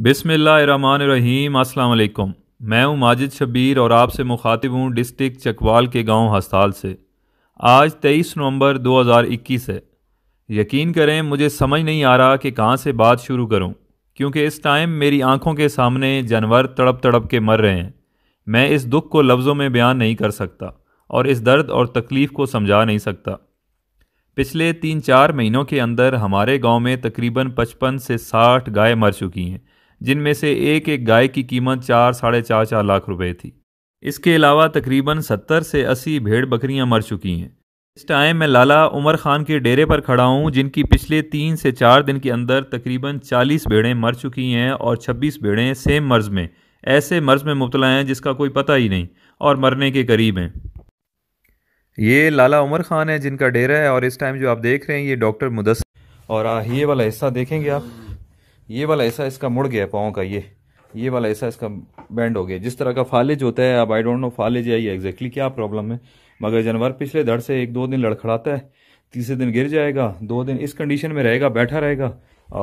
बिसमीम अल्लाम मैं हूं माजिद शबीर और आपसे मुखातिब हूं डिस्ट्रिक्ट चकवाल के गांव हस्ताल से आज 23 नवंबर 2021 है यकीन करें मुझे समझ नहीं आ रहा कि कहां से बात शुरू करूं क्योंकि इस टाइम मेरी आंखों के सामने जानवर तड़प तड़प के मर रहे हैं मैं इस दुख को लफ्ज़ों में बयान नहीं कर सकता और इस दर्द और तकलीफ़ को समझा नहीं सकता पिछले तीन चार महीनों के अंदर हमारे गांव में तकरीबन पचपन से साठ गाय मर चुकी हैं जिनमें से एक एक गाय की कीमत चार साढ़े चार चार लाख रुपए थी इसके अलावा तकरीबन सत्तर से अस्सी भेड़ बकरियां मर चुकी हैं इस टाइम मैं लाला उमर खान के डेरे पर खड़ा हूं जिनकी पिछले तीन से चार दिन के अंदर तकरीबन चालीस भेड़ें मर चुकी हैं और छब्बीस भेड़ें सेम मर्ज में ऐसे मर्ज में मुबतला हैं जिसका कोई पता ही नहीं और मरने के करीब हैं ये लाला उमर खान है जिनका डेरा है और इस टाइम जो आप देख रहे हैं ये डॉक्टर मुदस और ये वाला हिस्सा देखेंगे आप ये वाला ऐसा इसका मुड़ गया पाओं का ये ये वाला ऐसा इसका बैंड हो गया जिस तरह का फालिज होता है अब आई डोंट नो फालिज या ये एग्जैक्टली क्या प्रॉब्लम है मगर जानवर पिछले धड़ से एक दो दिन लड़खड़ाता है तीसरे दिन गिर जाएगा दो दिन इस कंडीशन में रहेगा बैठा रहेगा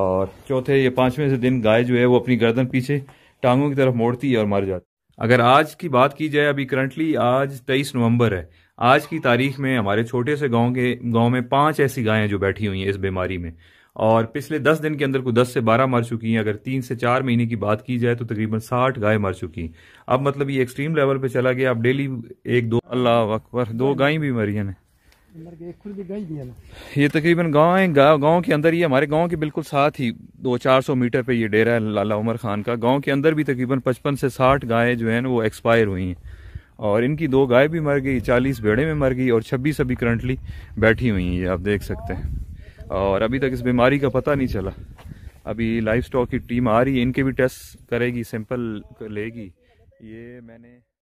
और चौथे या पांचवें से दिन गाय जो है वो अपनी गर्दन पीछे टांगों की तरफ मोड़ती है और मर जाती अगर आज की बात की जाए अभी करंटली आज तेईस नवंबर है आज की तारीख में हमारे छोटे से गांव के गांव में पांच ऐसी गायें जो बैठी हुई हैं इस बीमारी में और पिछले दस दिन के अंदर को दस से बारह मर चुकी हैं अगर तीन से चार महीने की बात की जाए तो तकरीबन साठ गाय मर चुकी हैं अब मतलब ये एक्सट्रीम लेवल पे चला गया अब डेली एक दो अल्लाह अकबर दो हाँ गाय भी मरी है ये तकरीबन गाँव गाँव गांव के अंदर ही हमारे गांव के बिल्कुल साथ ही दो चार सौ मीटर पे ये डेरा है लाला उमर खान का गांव के अंदर भी तकरीबन पचपन से साठ गायें जो हैं वो एक्सपायर हुई हैं और इनकी दो गाय भी मर गई चालीस भेड़े में मर गई और छब्बीस अभी करंटली बैठी हुई हैं ये आप देख सकते हैं और अभी तक इस बीमारी का पता नहीं चला अभी लाइफ स्टॉक की टीम आ रही है इनके भी टेस्ट करेगी सैंपल लेगी ये मैंने